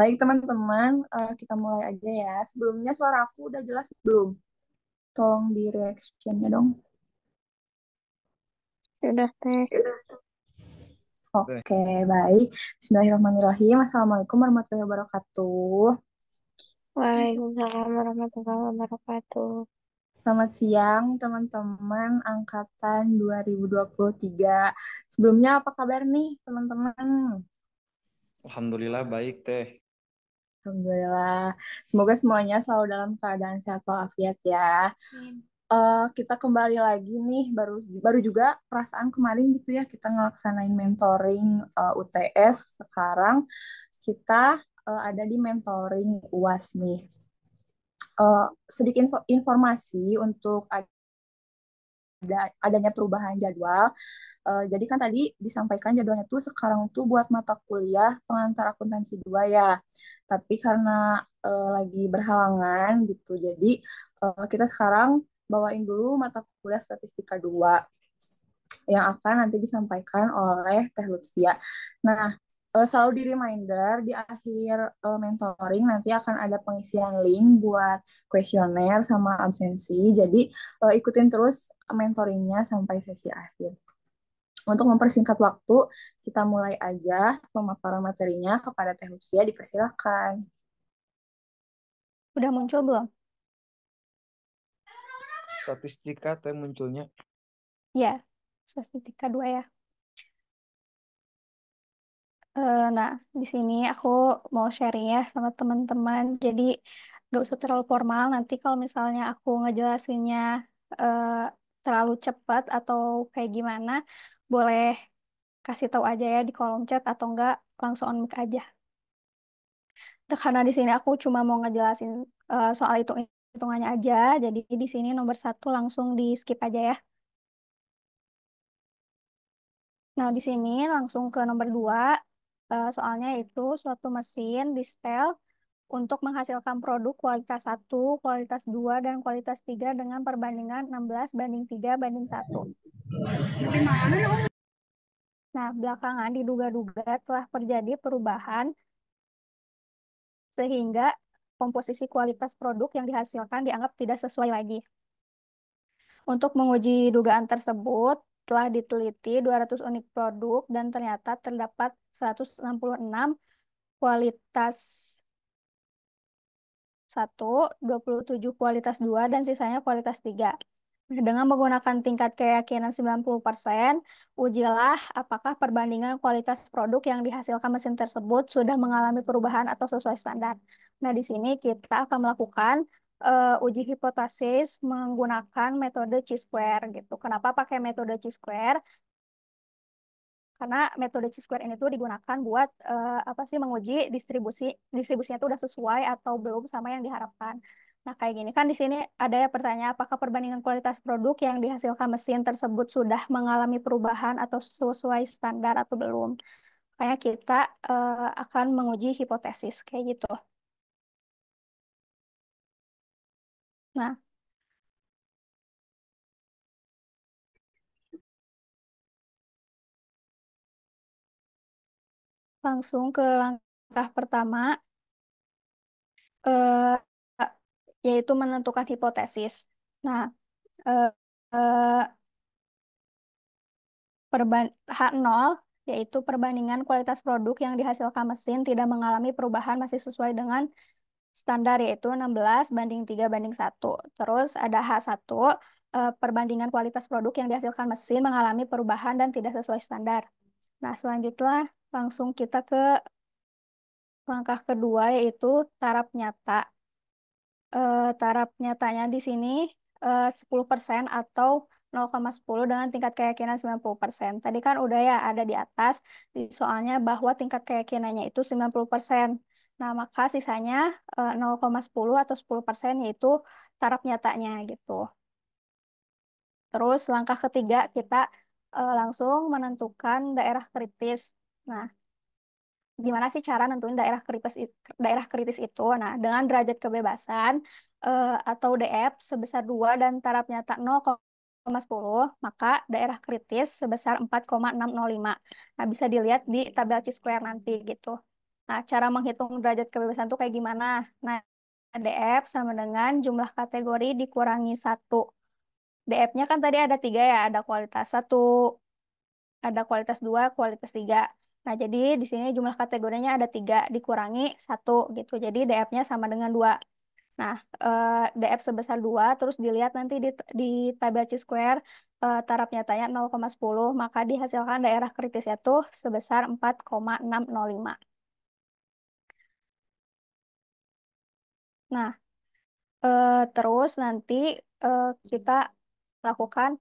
Baik teman-teman, uh, kita mulai aja ya. Sebelumnya suara aku udah jelas belum? Tolong di reaction-nya dong. Sudah, ya Teh. Oke, okay, baik. Bismillahirrahmanirrahim. Assalamualaikum warahmatullahi wabarakatuh. Waalaikumsalam warahmatullahi wabarakatuh. Selamat siang teman-teman angkatan 2023. Sebelumnya apa kabar nih teman-teman? Alhamdulillah baik teh. Alhamdulillah. Semoga semuanya selalu dalam keadaan sehat walafiat ya. Uh, kita kembali lagi nih baru baru juga perasaan kemarin gitu ya kita ngelaksanain mentoring uh, eh, UTS sekarang kita uh, ada di mentoring UAS nih. Uh, sedikit info, informasi untuk ada adanya perubahan jadwal. Uh, jadi kan tadi disampaikan jadwalnya tuh sekarang tuh buat mata kuliah pengantar akuntansi dua ya. Tapi karena uh, lagi berhalangan gitu. Jadi uh, kita sekarang bawain dulu mata kuliah statistika dua yang akan nanti disampaikan oleh Teh Lutfia. Nah, uh, selalu di reminder di akhir uh, mentoring nanti akan ada pengisian link buat kuesioner sama absensi. Jadi uh, ikutin terus mentoringnya sampai sesi akhir. Untuk mempersingkat waktu, kita mulai aja pemaparan materinya kepada Teh Lucia dipersilahkan Udah muncul belum? Statistika teh munculnya. Ya, statistika dua ya. Uh, nah, di sini aku mau share ya sama teman-teman. Jadi nggak usah terlalu formal. Nanti kalau misalnya aku ngejelasinnya uh, terlalu cepat atau kayak gimana, boleh kasih tahu aja ya di kolom chat atau enggak langsung on mic aja. Nah, Karena di sini aku cuma mau ngejelasin uh, soal hitung hitungannya aja. Jadi di sini nomor satu langsung di skip aja ya. Nah, di sini langsung ke nomor dua Eh, soalnya itu suatu mesin di setel untuk menghasilkan produk kualitas 1, kualitas 2, dan kualitas 3 dengan perbandingan 16 banding 3 banding 1. Nah, belakangan diduga-duga telah terjadi perubahan sehingga komposisi kualitas produk yang dihasilkan dianggap tidak sesuai lagi. Untuk menguji dugaan tersebut, telah diteliti 200 unik produk dan ternyata terdapat 166 kualitas 1, 27 kualitas 2, dan sisanya kualitas 3. Nah, dengan menggunakan tingkat keyakinan 90%, ujilah apakah perbandingan kualitas produk yang dihasilkan mesin tersebut sudah mengalami perubahan atau sesuai standar. Nah, di sini kita akan melakukan uh, uji hipotesis menggunakan metode C-square gitu. Kenapa pakai metode C-square? Karena metode C-square ini tuh digunakan buat uh, apa sih menguji distribusi distribusinya itu udah sesuai atau belum sama yang diharapkan. Nah, kayak gini kan di sini ada ya pertanyaan apakah perbandingan kualitas produk yang dihasilkan mesin tersebut sudah mengalami perubahan atau sesuai standar atau belum. Kayak kita uh, akan menguji hipotesis kayak gitu. Nah, langsung ke langkah pertama, eh, yaitu menentukan hipotesis. Nah, eh, eh, perban H0 yaitu perbandingan kualitas produk yang dihasilkan mesin tidak mengalami perubahan masih sesuai dengan standar yaitu 16 banding 3 banding 1. Terus ada H1, eh, perbandingan kualitas produk yang dihasilkan mesin mengalami perubahan dan tidak sesuai standar. Nah, selanjutnya langsung kita ke langkah kedua yaitu taraf nyata. Eh, taraf nyatanya di sini 10% eh, atau 0,10 dengan tingkat keyakinan 90%. Tadi kan udah ya ada di atas soalnya bahwa tingkat keyakinannya itu 90%. Nah, maka sisanya 0,10 eh, atau 10 persen yaitu taraf nyatanya gitu. Terus langkah ketiga kita eh, langsung menentukan daerah kritis. Nah, gimana sih cara nentuin daerah kritis daerah kritis itu? Nah, dengan derajat kebebasan eh, atau DF sebesar 2 dan taraf nyata 0,10, maka daerah kritis sebesar 4,605. Nah, bisa dilihat di tabel C-square nanti gitu. Nah, cara menghitung derajat kebebasan itu kayak gimana? Nah, DF sama dengan jumlah kategori dikurangi satu. DF-nya kan tadi ada tiga ya, ada kualitas satu, ada kualitas dua, kualitas tiga. Nah, jadi di sini jumlah kategorinya ada tiga dikurangi satu gitu. Jadi DF-nya sama dengan dua. Nah, eh, DF sebesar dua, terus dilihat nanti di, di tabel C-square eh, taraf nyatanya 0,10, maka dihasilkan daerah kritis tuh sebesar 4,605. Nah, uh, terus nanti uh, kita lakukan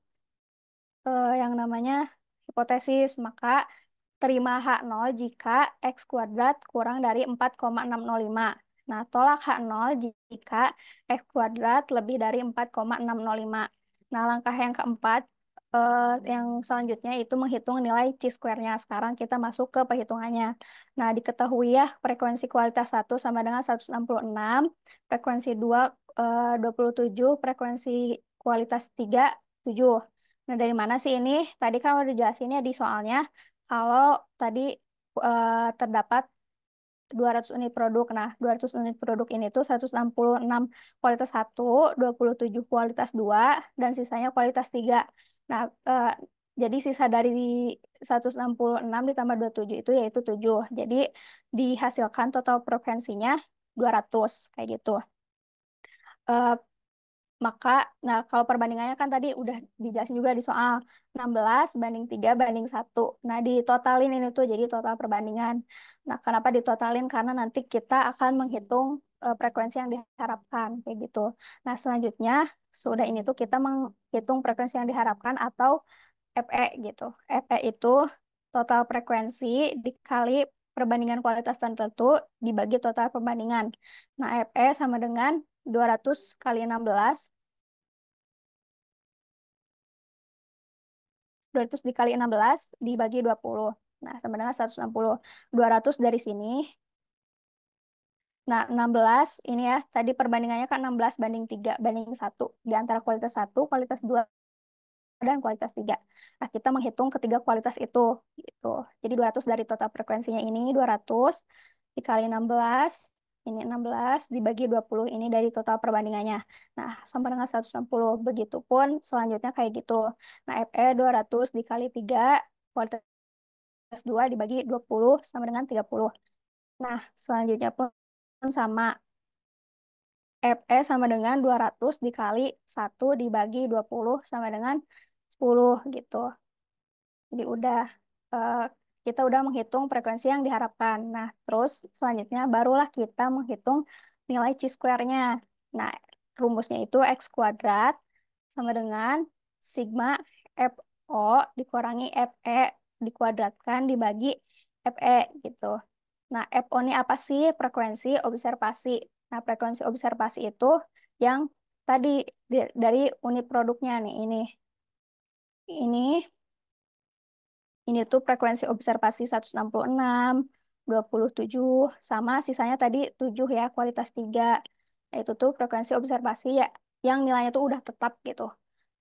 uh, yang namanya hipotesis. Maka terima H0 jika X kuadrat kurang dari 4,605. Nah, tolak H0 jika X kuadrat lebih dari 4,605. Nah, langkah yang keempat, uh, yang selanjutnya itu menghitung nilai C-square-nya. Sekarang kita masuk ke perhitungannya. Nah, diketahui ya frekuensi kualitas 1 sama dengan 166, frekuensi 2 uh, 27, frekuensi kualitas 3 7. Nah, dari mana sih ini? Tadi kan udah jelasinnya di soalnya kalau tadi uh, terdapat 200 unit produk. Nah, 200 unit produk ini tuh 166 kualitas 1, 27 kualitas 2, dan sisanya kualitas 3. Nah, eh, jadi sisa dari 166 ditambah 27 itu yaitu 7. Jadi dihasilkan total frekuensinya 200 kayak gitu. Eh, maka nah kalau perbandingannya kan tadi udah dijelasin juga di soal 16 banding 3 banding 1. Nah, ditotalin ini tuh jadi total perbandingan. Nah, kenapa ditotalin? Karena nanti kita akan menghitung Eh, frekuensi yang diharapkan kayak gitu. Nah, selanjutnya sudah ini tuh kita menghitung frekuensi yang diharapkan atau FE gitu. FE itu total frekuensi dikali perbandingan kualitas tertentu dibagi total perbandingan. Nah, FE sama dengan 200 kali 16 200 dikali 16 dibagi 20. Nah, sama dengan 160. 200 dari sini Nah, 16 ini ya, tadi perbandingannya kan 16 banding 3, banding 1. Di antara kualitas 1, kualitas 2, dan kualitas 3. Nah, kita menghitung ketiga kualitas itu. Gitu. Jadi 200 dari total frekuensinya ini, 200 dikali 16, ini 16, dibagi 20, ini dari total perbandingannya. Nah, sama dengan 160. Begitupun selanjutnya kayak gitu. Nah, FE 200 dikali 3, kualitas 2 dibagi 20 sama dengan 30. Nah, selanjutnya pun sama FE eh, sama dengan 200 dikali 1 dibagi 20 sama dengan 10 gitu. Jadi udah eh, kita udah menghitung frekuensi yang diharapkan. Nah, terus selanjutnya barulah kita menghitung nilai chi square nya Nah, rumusnya itu X kuadrat sama dengan sigma FO dikurangi FE dikuadratkan dibagi FE gitu. Nah, FO ini apa sih? Frekuensi observasi. Nah, frekuensi observasi itu yang tadi dari unit produknya nih, ini. Ini ini tuh frekuensi observasi 166, 27, sama sisanya tadi 7 ya, kualitas 3. Nah, itu tuh frekuensi observasi ya, yang nilainya tuh udah tetap gitu.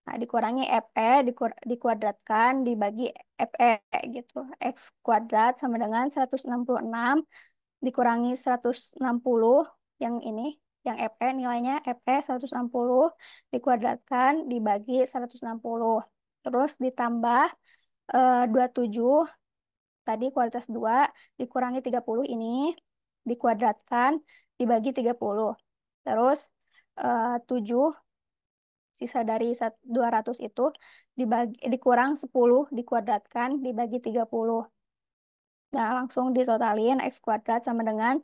Nah, dikurangi FE eh, dikur dikuadratkan dibagi FE gitu. X kuadrat sama dengan 166 dikurangi 160 yang ini, yang FE nilainya FE 160 dikuadratkan dibagi 160. Terus ditambah eh, 27 tadi kualitas 2 dikurangi 30 ini dikuadratkan dibagi 30. Terus eh, 7 sisa dari 200 itu dibagi dikurang 10 dikuadratkan dibagi 30. Nah, langsung ditotalin X kuadrat sama dengan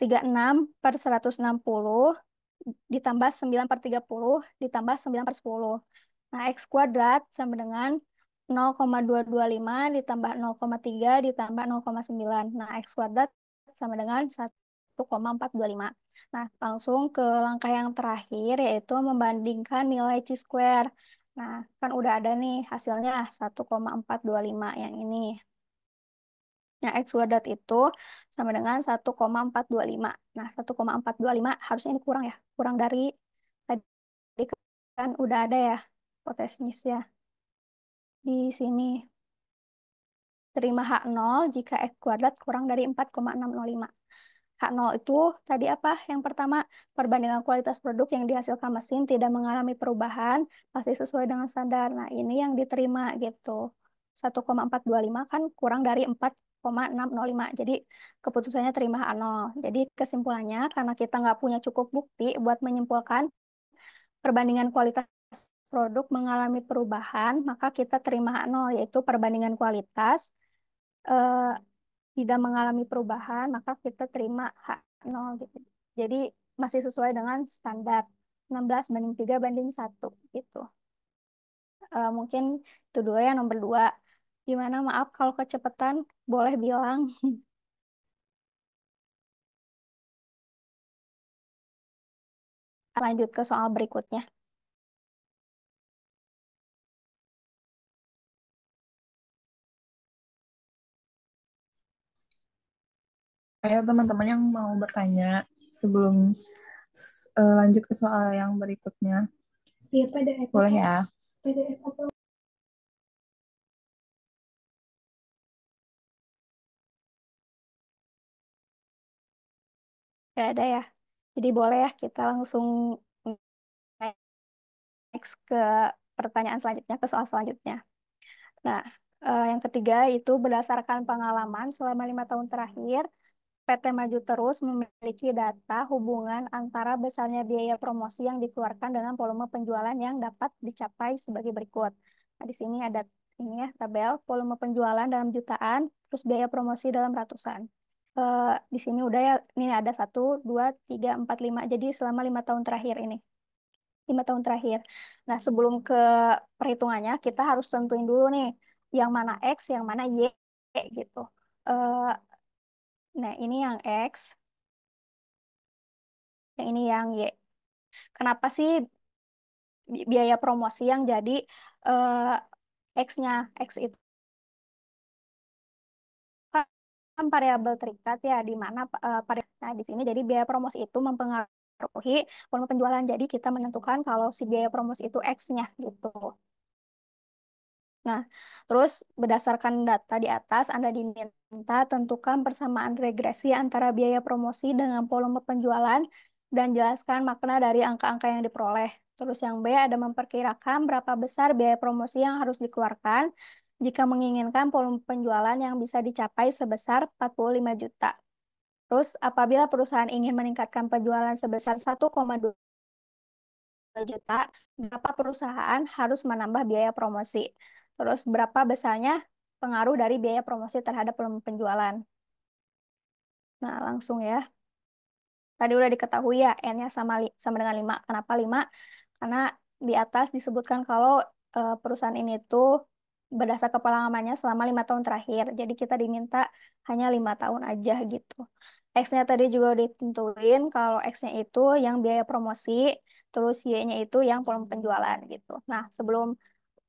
36 per 160 ditambah 9 per 30 ditambah 9 per 10. Nah, X kuadrat sama dengan 0,225 ditambah 0,3 ditambah 0,9. Nah, X kuadrat sama dengan 1,425. Nah, langsung ke langkah yang terakhir, yaitu membandingkan nilai C-square. Nah, kan udah ada nih hasilnya 1,425 yang ini. Nah, X kuadrat itu sama dengan 1,425. Nah, 1,425 harusnya ini kurang ya. Kurang dari tadi kan udah ada ya ya di sini. Terima H0 jika X kuadrat kurang dari 4,605. H0 itu tadi apa? Yang pertama, perbandingan kualitas produk yang dihasilkan mesin tidak mengalami perubahan, pasti sesuai dengan standar. Nah, ini yang diterima gitu. 1,425 kan kurang dari 4,605. Jadi keputusannya terima H0. Jadi kesimpulannya, karena kita nggak punya cukup bukti buat menyimpulkan perbandingan kualitas produk mengalami perubahan, maka kita terima H0, yaitu perbandingan kualitas eh, tidak mengalami perubahan, maka kita terima H0 gitu. Jadi masih sesuai dengan standar 16 banding 3 banding 1 gitu. E, mungkin itu dulu ya nomor dua Gimana maaf kalau kecepatan boleh bilang. Lanjut ke soal berikutnya. ayo teman-teman yang mau bertanya sebelum uh, lanjut ke soal yang berikutnya. Iya, PDF. Boleh ya? PDF atau Gak ada ya. Jadi boleh ya kita langsung next ke pertanyaan selanjutnya, ke soal selanjutnya. Nah, eh, yang ketiga itu berdasarkan pengalaman selama lima tahun terakhir, PT Maju Terus memiliki data hubungan antara besarnya biaya promosi yang dikeluarkan dengan volume penjualan yang dapat dicapai sebagai berikut. Nah, di sini ada ini ya tabel volume penjualan dalam jutaan, terus biaya promosi dalam ratusan. Uh, di sini udah ya, ini ada satu, dua, tiga, empat, lima. Jadi selama lima tahun terakhir ini, lima tahun terakhir. Nah sebelum ke perhitungannya, kita harus tentuin dulu nih yang mana x, yang mana y gitu. Uh, Nah, ini yang X. Yang ini yang Y. Kenapa sih biaya promosi yang jadi uh, X-nya? X itu kan variabel terikat ya, di mana eh, pada nah di sini jadi biaya promosi itu mempengaruhi volume penjualan. Jadi kita menentukan kalau si biaya promosi itu X-nya gitu. Nah, terus berdasarkan data di atas, Anda diminta tentukan persamaan regresi antara biaya promosi dengan volume penjualan dan jelaskan makna dari angka-angka yang diperoleh. Terus yang B ada memperkirakan berapa besar biaya promosi yang harus dikeluarkan jika menginginkan volume penjualan yang bisa dicapai sebesar 45 juta. Terus apabila perusahaan ingin meningkatkan penjualan sebesar 1,2 juta, berapa perusahaan harus menambah biaya promosi. Terus berapa besarnya pengaruh dari biaya promosi terhadap penjualan. Nah, langsung ya. Tadi udah diketahui ya, N-nya sama, sama dengan 5. Kenapa 5? Karena di atas disebutkan kalau e, perusahaan ini tuh berdasar kepengalamannya selama lima tahun terakhir. Jadi kita diminta hanya lima tahun aja gitu. X-nya tadi juga ditentuin kalau X-nya itu yang biaya promosi, terus Y-nya itu yang volume penjualan gitu. Nah, sebelum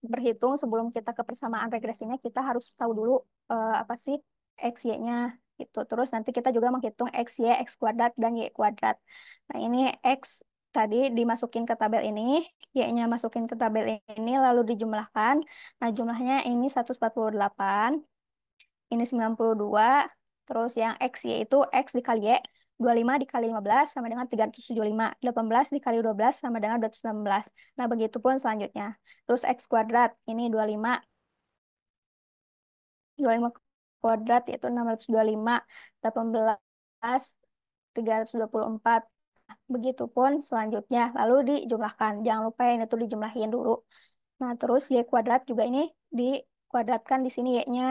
berhitung sebelum kita ke persamaan regresinya kita harus tahu dulu uh, apa sih x y-nya itu Terus nanti kita juga menghitung x y x kuadrat dan y kuadrat. Nah, ini x tadi dimasukin ke tabel ini, y-nya masukin ke tabel ini lalu dijumlahkan. Nah, jumlahnya ini 148, ini 92, terus yang x y itu x dikali y 25 dikali 15 sama dengan 375. 18 dikali 12 sama dengan 216. Nah, begitu pun selanjutnya. Terus X kuadrat, ini 25. 25 kuadrat yaitu 625. 18, 324. Begitu pun selanjutnya. Lalu dijumlahkan. Jangan lupa yang itu dijumlahin dulu. Nah, terus Y kuadrat juga ini dikuadratkan di sini Y-nya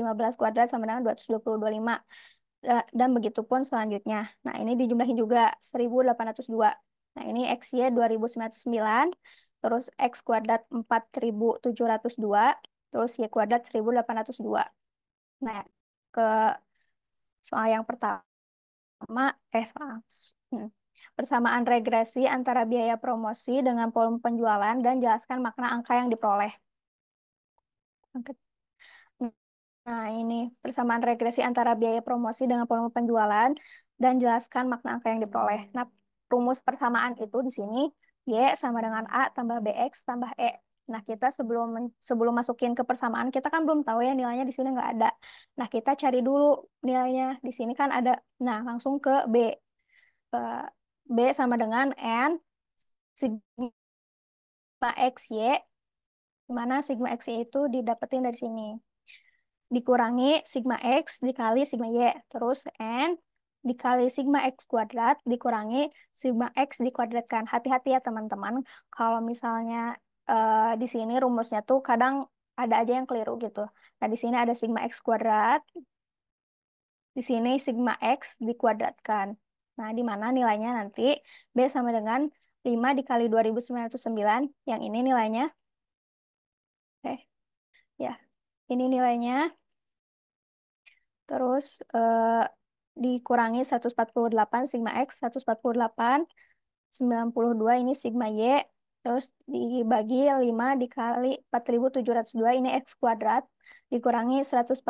15 kuadrat sama dengan 225. Eh, dan begitu pun selanjutnya. Nah, ini dijumlahin juga 1802. Nah, ini x 2909, terus X kuadrat 4702, terus Y kuadrat 1802. Nah, ke soal yang pertama, eh, soal, hmm. persamaan regresi antara biaya promosi dengan volume penjualan dan jelaskan makna angka yang diperoleh. Angka Nah, ini persamaan regresi antara biaya promosi dengan volume penjualan dan jelaskan makna angka yang diperoleh. Nah, rumus persamaan itu di sini Y sama dengan A tambah BX tambah E. Nah, kita sebelum sebelum masukin ke persamaan, kita kan belum tahu ya nilainya di sini nggak ada. Nah, kita cari dulu nilainya. Di sini kan ada. Nah, langsung ke B. Eh, B sama dengan N sigma XY, di mana sigma XY itu didapetin dari sini dikurangi sigma x dikali sigma y. Terus n dikali sigma x kuadrat dikurangi sigma x dikuadratkan. Hati-hati ya teman-teman, kalau misalnya uh, di sini rumusnya tuh kadang ada aja yang keliru gitu. Nah, di sini ada sigma x kuadrat, di sini sigma x dikuadratkan. Nah, di mana nilainya nanti B sama dengan 5 dikali 2909, yang ini nilainya. Oke, ya, ini nilainya Terus uh, dikurangi 148 sigma X, 148, 92 ini sigma Y, terus dibagi 5 dikali 4702 ini X kuadrat, dikurangi 148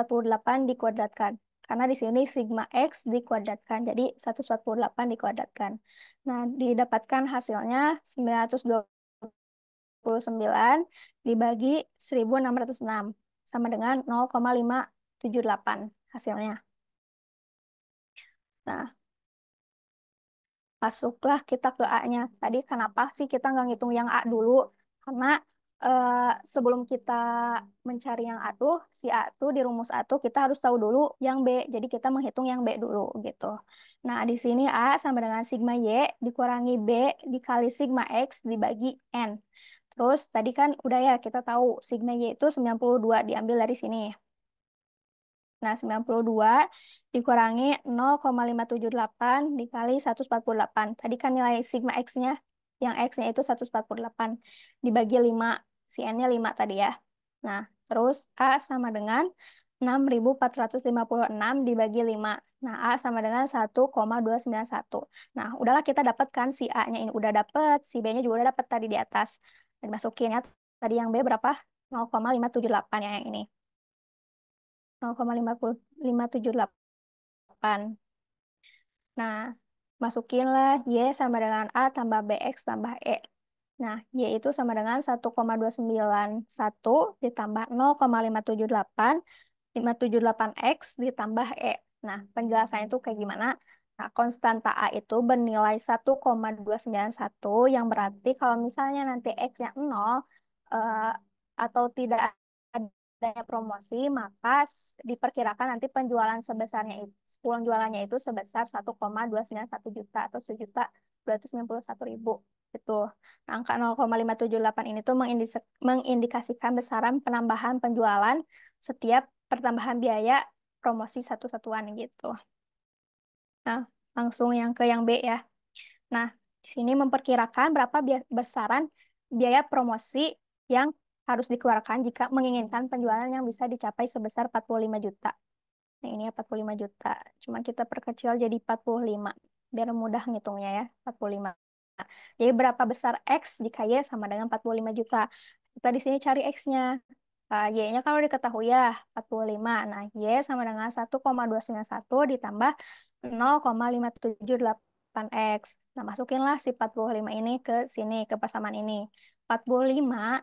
dikuadratkan. Karena di sini sigma X dikuadratkan, jadi 148 dikuadratkan. Nah, didapatkan hasilnya 929 dibagi 1606, sama dengan 0,578 hasilnya. Nah, masuklah kita ke A-nya. Tadi kenapa sih kita nggak ngitung yang A dulu? Karena eh, sebelum kita mencari yang A tuh, si A tuh di rumus A tuh kita harus tahu dulu yang B. Jadi kita menghitung yang B dulu gitu. Nah, di sini A sama dengan sigma Y dikurangi B dikali sigma X dibagi N. Terus tadi kan udah ya kita tahu sigma Y itu 92 diambil dari sini. Nah, 92 dikurangi 0,578 dikali 148. Tadi kan nilai sigma x-nya, yang x-nya itu 148. Dibagi 5, si n-nya 5 tadi ya. Nah, terus A sama dengan 6.456 dibagi 5. Nah, A sama dengan 1,291. Nah, udahlah kita dapatkan si A-nya ini udah dapet, si B-nya juga udah dapet tadi di atas. Dimasukin ya, tadi yang B berapa? 0,578 ya yang ini. 0,578. Nah, masukinlah Y sama dengan A tambah BX tambah E. Nah, Y itu sama dengan 1,291 ditambah 0,578, 578X ditambah E. Nah, penjelasannya itu kayak gimana? Nah, konstanta A itu bernilai 1,291 yang berarti kalau misalnya nanti X-nya 0 uh, eh, atau tidak adanya promosi, maka diperkirakan nanti penjualan sebesarnya itu, jualannya itu sebesar 1,291 juta atau sejuta 291 ribu. Itu angka 0,578 ini tuh mengindikasikan besaran penambahan penjualan setiap pertambahan biaya promosi satu satuan gitu. Nah, langsung yang ke yang B ya. Nah, di sini memperkirakan berapa besaran biaya promosi yang harus dikeluarkan jika menginginkan penjualan yang bisa dicapai sebesar 45 juta. Nah, ini 45 ya, juta. Cuma kita perkecil jadi 45 biar mudah ngitungnya ya, 45. Jadi berapa besar X jika Y sama dengan 45 juta? Kita di sini cari X-nya. Uh, Y-nya kalau diketahui ya 45. Nah, Y sama dengan 1,291 ditambah 0,578X. Nah, masukinlah si 45 ini ke sini, ke persamaan ini. 45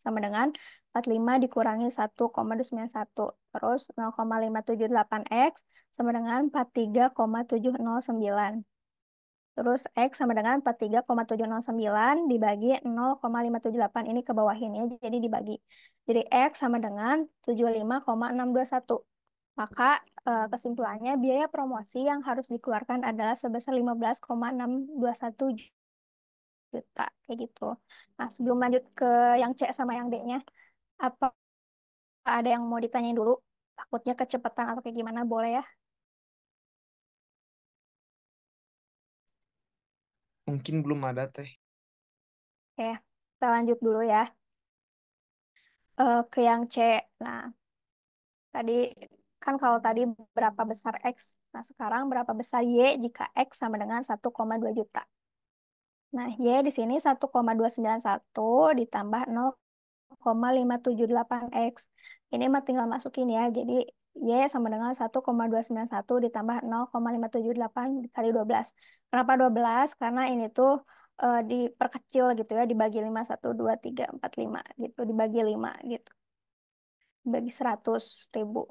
sama dengan 45 dikurangi 1,291. Terus 0,578X sama dengan 43,709. Terus X sama dengan 43,709 dibagi 0,578 ini ke bawahin ya, jadi dibagi. Jadi X sama dengan 75,621. Maka eh, kesimpulannya biaya promosi yang harus dikeluarkan adalah sebesar 15,621 juta kayak gitu. Nah, sebelum lanjut ke yang C sama yang D-nya, apa ada yang mau ditanyain dulu? Takutnya kecepatan atau kayak gimana, boleh ya? Mungkin belum ada teh. Oke, kita lanjut dulu ya. Uh, ke yang C. Nah, tadi kan kalau tadi berapa besar X? Nah, sekarang berapa besar Y jika X sama dengan 1,2 juta? Nah, Y di sini 1,291 ditambah 0,578X. Ini mah tinggal masukin ya. Jadi, Y sama dengan 1,291 ditambah 0,578 dikali 12. Kenapa 12? Karena ini tuh e, diperkecil gitu ya. Dibagi 5, 1, 2, 3, 4, 5 gitu. Dibagi 5 gitu. Dibagi 100 ribu.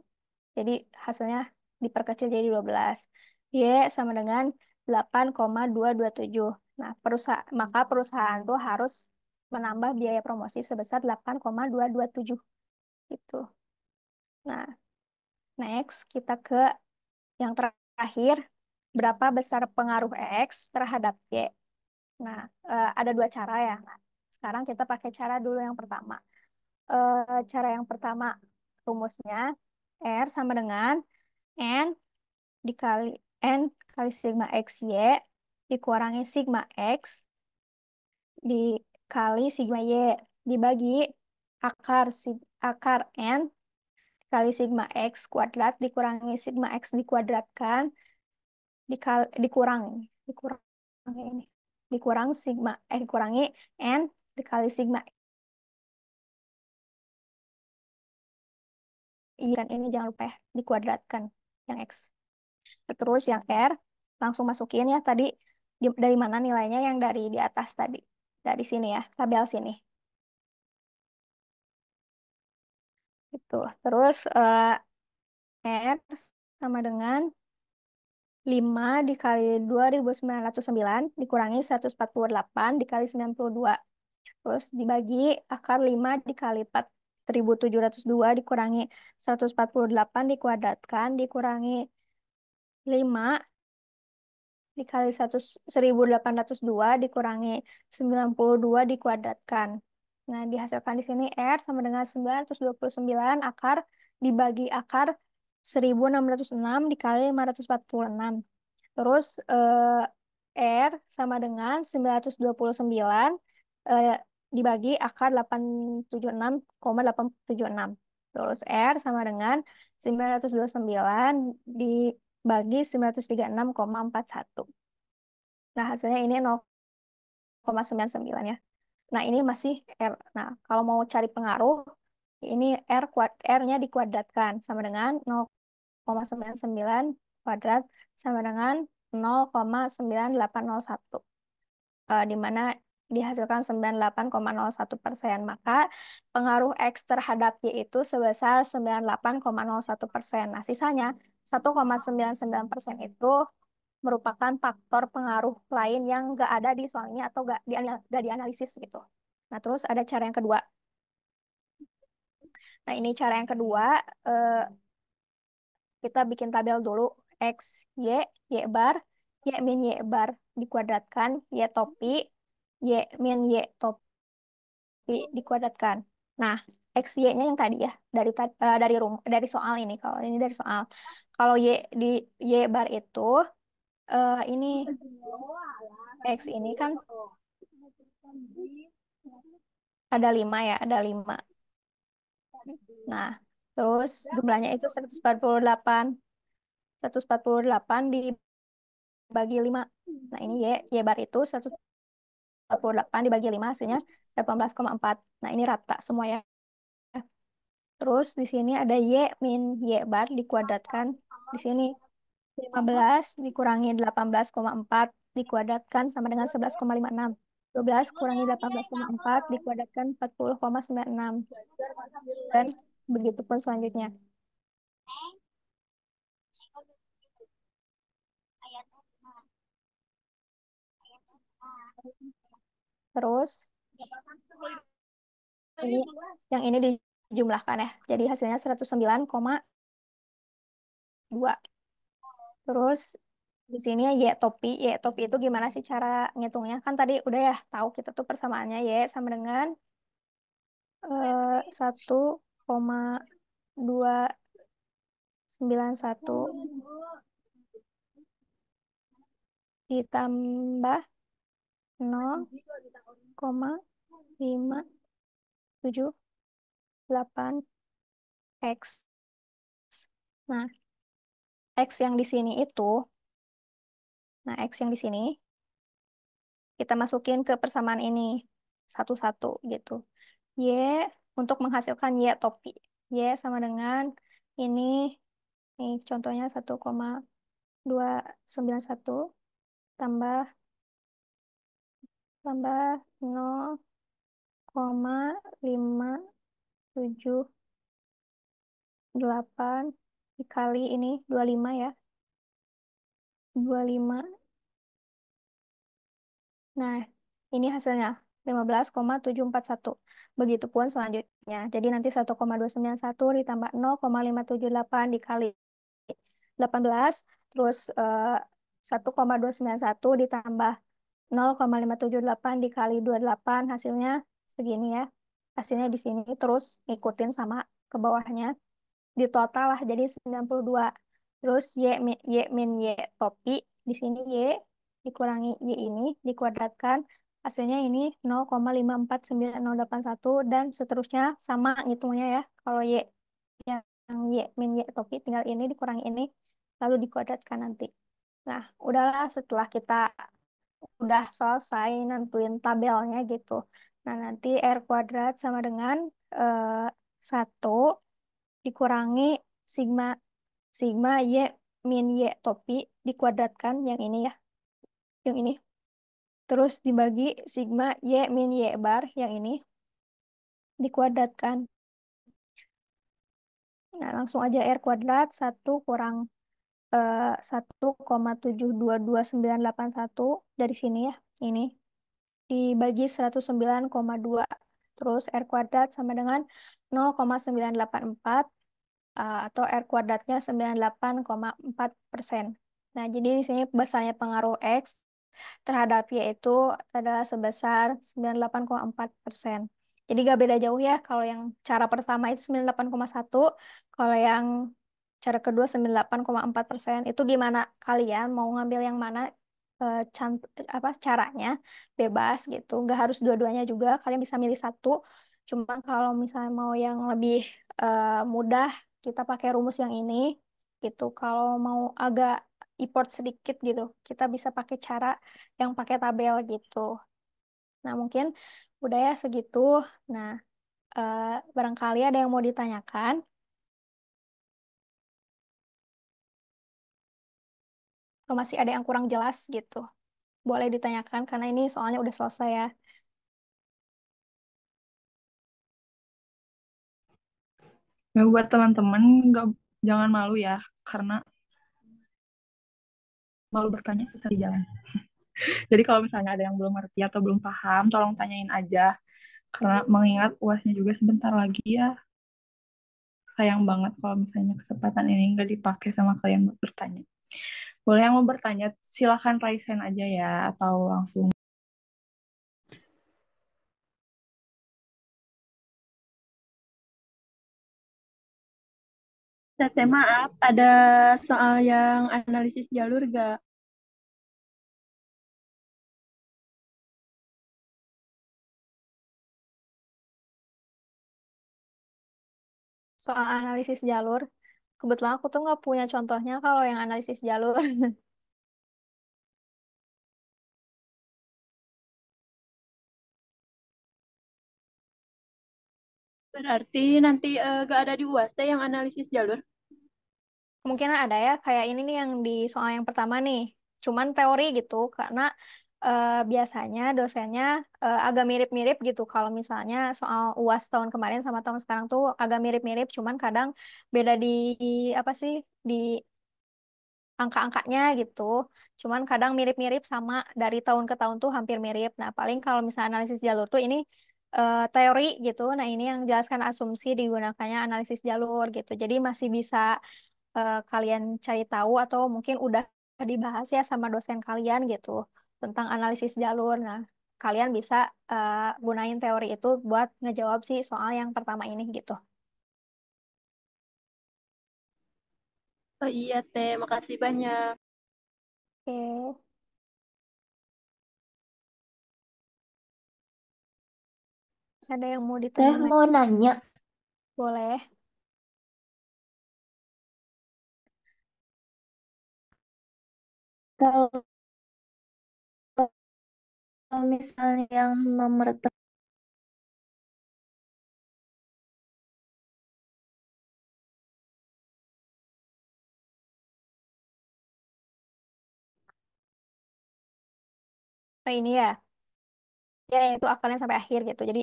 Jadi, hasilnya diperkecil jadi 12. Y sama dengan 8,227. Nah, perusahaan, maka perusahaan tuh harus menambah biaya promosi sebesar 8,227. Gitu. Nah, next kita ke yang terakhir, berapa besar pengaruh X terhadap Y. Nah, eh, ada dua cara ya. Nah, sekarang kita pakai cara dulu yang pertama. Eh, cara yang pertama, rumusnya R sama dengan N dikali N kali sigma x y dikurangi sigma X dikali sigma Y dibagi akar akar N dikali sigma X kuadrat dikurangi sigma X dikuadratkan dikali, dikurangi dikurang ini dikurang sigma eh dikurangi N dikali sigma ikan ini jangan lupa ya, dikuadratkan yang X. Terus yang R langsung masukin ya tadi dari mana nilainya yang dari di atas tadi? Dari sini ya, tabel sini. itu Terus uh, R sama dengan 5 dikali 2.909 dikurangi 148 dikali 92. Terus dibagi akar 5 dikali 4.702 dikurangi 148 dikuadratkan dikurangi 5 dikali 100, 1802 dikurangi 92 dikuadratkan. Nah, dihasilkan di sini R sama dengan 929 akar dibagi akar 1606 dikali 546. Terus eh, R sama dengan 929 eh, dibagi akar 876,876. Terus R sama dengan 929 di bagi 936,41. Nah, hasilnya ini 0,99 ya. Nah, ini masih R. Nah, kalau mau cari pengaruh, ini R kuad R-nya dikuadratkan sama dengan 0,99 kuadrat sama dengan 0,9801. Uh, e, di mana dihasilkan 98,01 persen. Maka pengaruh X terhadap Y itu sebesar 98,01 persen. Nah, sisanya 1,99 persen itu merupakan faktor pengaruh lain yang nggak ada di soalnya atau nggak di, nggak dianalisis gitu. Nah, terus ada cara yang kedua. Nah, ini cara yang kedua. Eh, kita bikin tabel dulu. X, Y, Y bar, Y min Y bar dikuadratkan, Y topi, Y min Y topi dikuadratkan. Nah, X, Y-nya yang tadi ya, dari eh, dari rumah, dari soal ini. Kalau ini dari soal. Kalau Y di Y bar itu uh, ini X ini kan ada lima ya, ada lima. Nah, terus jumlahnya itu 148. 148 dibagi lima. Nah, ini Y, Y bar itu 148 dibagi lima hasilnya 18,4. Nah, ini rata semua ya. Terus di sini ada Y min Y bar dikuadratkan di sini 15 dikurangi 18,4 dikuadratkan sama dengan 11,56. 12 kurangi 18,4 dikuadratkan 40,96. Dan begitu pun selanjutnya. Terus, ini, yang ini dijumlahkan ya. Jadi hasilnya dua. Terus di sini ya topi. ya topi itu gimana sih cara ngitungnya? Kan tadi udah ya tahu kita tuh persamaannya ya sama dengan eh, satu koma dua sembilan satu ditambah nol koma lima tujuh delapan X. Nah, X yang di sini itu, nah X yang di sini, kita masukin ke persamaan ini, satu-satu gitu. Y untuk menghasilkan Y topi. Y sama dengan ini, nih contohnya 1,291 tambah tambah 0,578 dikali ini 25 ya. 25. Nah, ini hasilnya 15,741. Begitupun selanjutnya. Jadi nanti 1,291 ditambah 0,578 dikali 18, terus eh, 1,291 ditambah 0,578 dikali 28 hasilnya segini ya. Hasilnya di sini terus ngikutin sama ke bawahnya di total lah jadi 92. Terus Y, Y min Y topi, di sini Y dikurangi Y ini dikuadratkan, hasilnya ini 0,549081 dan seterusnya sama ngitungnya ya. Kalau Y yang, Y min Y topi tinggal ini dikurangi ini, lalu dikuadratkan nanti. Nah, udahlah setelah kita udah selesai nentuin tabelnya gitu. Nah, nanti R kuadrat sama dengan uh, eh, 1 dikurangi sigma sigma y min y topi dikuadratkan yang ini ya yang ini terus dibagi sigma y min y bar yang ini dikuadratkan nah langsung aja r kuadrat 1 kurang eh, 1,722981 dari sini ya ini dibagi 109,2 Terus R kuadrat sama dengan 0,984 eh, atau R kuadratnya 98,4 persen. Nah, jadi di sini besarnya pengaruh X terhadap Y itu adalah sebesar 98,4 persen. Jadi gak beda jauh ya, kalau yang cara pertama itu 98,1, kalau yang cara kedua 98,4 persen. Itu gimana kalian mau ngambil yang mana? Eh, cant apa caranya bebas gitu nggak harus dua-duanya juga kalian bisa milih satu cuman kalau misalnya mau yang lebih uh, mudah kita pakai rumus yang ini gitu kalau mau agak import sedikit gitu kita bisa pakai cara yang pakai tabel gitu nah mungkin udah ya segitu nah uh, barangkali ada yang mau ditanyakan atau masih ada yang kurang jelas gitu. Boleh ditanyakan karena ini soalnya udah selesai ya. Nah, buat teman-teman nggak jangan malu ya karena malu bertanya bisa di jalan. Jadi kalau misalnya ada yang belum ngerti atau belum paham, tolong tanyain aja. Karena mengingat uasnya juga sebentar lagi ya. Sayang banget kalau misalnya kesempatan ini nggak dipakai sama kalian buat bertanya. Boleh yang mau bertanya, silakan raise hand aja ya, atau langsung. Tete, eh, maaf, ada soal yang analisis jalur gak? Soal analisis jalur? Kebetulan aku tuh nggak punya contohnya kalau yang analisis jalur. Berarti nanti eh, nggak gak ada di UAS deh yang analisis jalur? Kemungkinan ada ya, kayak ini nih yang di soal yang pertama nih. Cuman teori gitu, karena uh, biasanya dosennya uh, agak mirip-mirip gitu. Kalau misalnya soal UAS tahun kemarin sama tahun sekarang tuh agak mirip-mirip, cuman kadang beda di apa sih di angka-angkanya gitu. Cuman kadang mirip-mirip sama dari tahun ke tahun tuh hampir mirip. Nah, paling kalau misalnya analisis jalur tuh ini uh, teori gitu. Nah, ini yang jelaskan asumsi digunakannya analisis jalur gitu. Jadi masih bisa uh, kalian cari tahu atau mungkin udah dibahas ya sama dosen kalian gitu tentang analisis jalur. Nah, kalian bisa uh, gunain teori itu buat ngejawab sih soal yang pertama ini gitu. Oh iya Teh, makasih banyak. Oke. Okay. Ada yang mau ditanya? Teh mau nanya. Boleh. Kalau kalau misalnya yang nomor Oh, ini ya. Ya, itu akalnya sampai akhir gitu. Jadi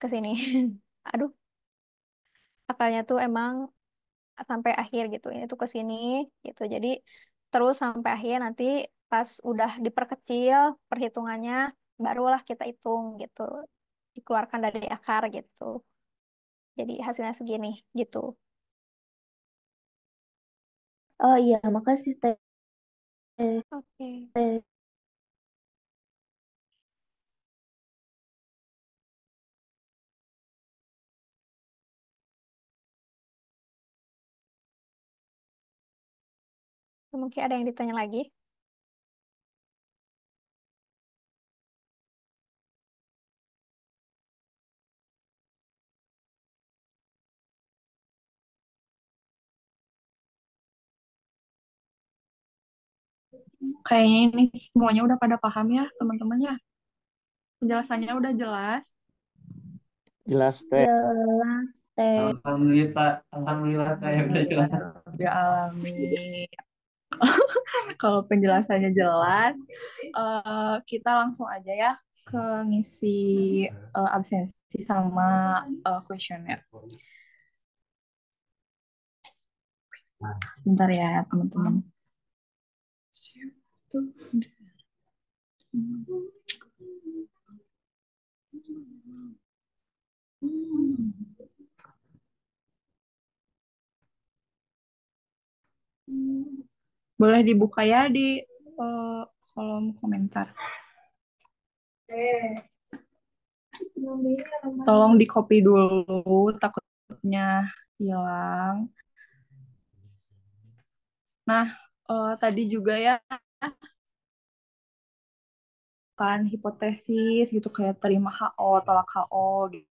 ke sini. Aduh. Akalnya tuh emang sampai akhir gitu. Ini tuh ke sini gitu. Jadi terus sampai akhir nanti pas udah diperkecil perhitungannya barulah kita hitung gitu dikeluarkan dari akar gitu jadi hasilnya segini gitu oh iya makasih teh oke okay. teh Mungkin ada yang ditanya lagi. kayaknya ini semuanya udah pada paham ya teman-teman ya? Penjelasannya udah jelas. Jelas teh. Jelas teh. Alhamdulillah, alhamdulillah saya udah jelas. Ya alami. Kalau penjelasannya jelas, uh, kita langsung aja ya ke ngisi uh, absensi sama uh, eh, kuesioner. Bentar ya teman-teman. Boleh dibuka ya di uh, kolom komentar. Tolong di copy dulu, takutnya hilang. Nah, uh, tadi juga ya kan hipotesis gitu kayak terima HO tolak HO gitu,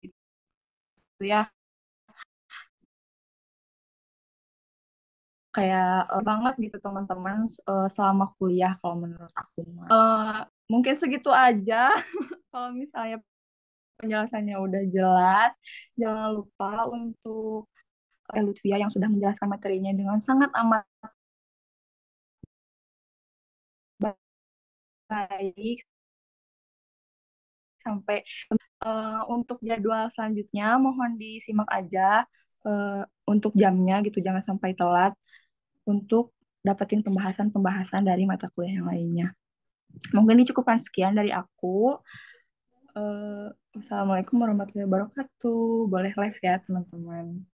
gitu ya kayak uh, banget gitu teman-teman uh, selama kuliah kalau menurut aku uh, mungkin segitu aja kalau misalnya penjelasannya udah jelas jangan lupa untuk Lutfia yang sudah menjelaskan materinya dengan sangat amat baik sampai uh, untuk jadwal selanjutnya mohon disimak aja uh, untuk jamnya gitu jangan sampai telat untuk dapetin pembahasan-pembahasan dari mata kuliah yang lainnya. Mungkin dicukupkan sekian dari aku. Uh, eh, Assalamualaikum warahmatullahi wabarakatuh. Boleh live ya teman-teman.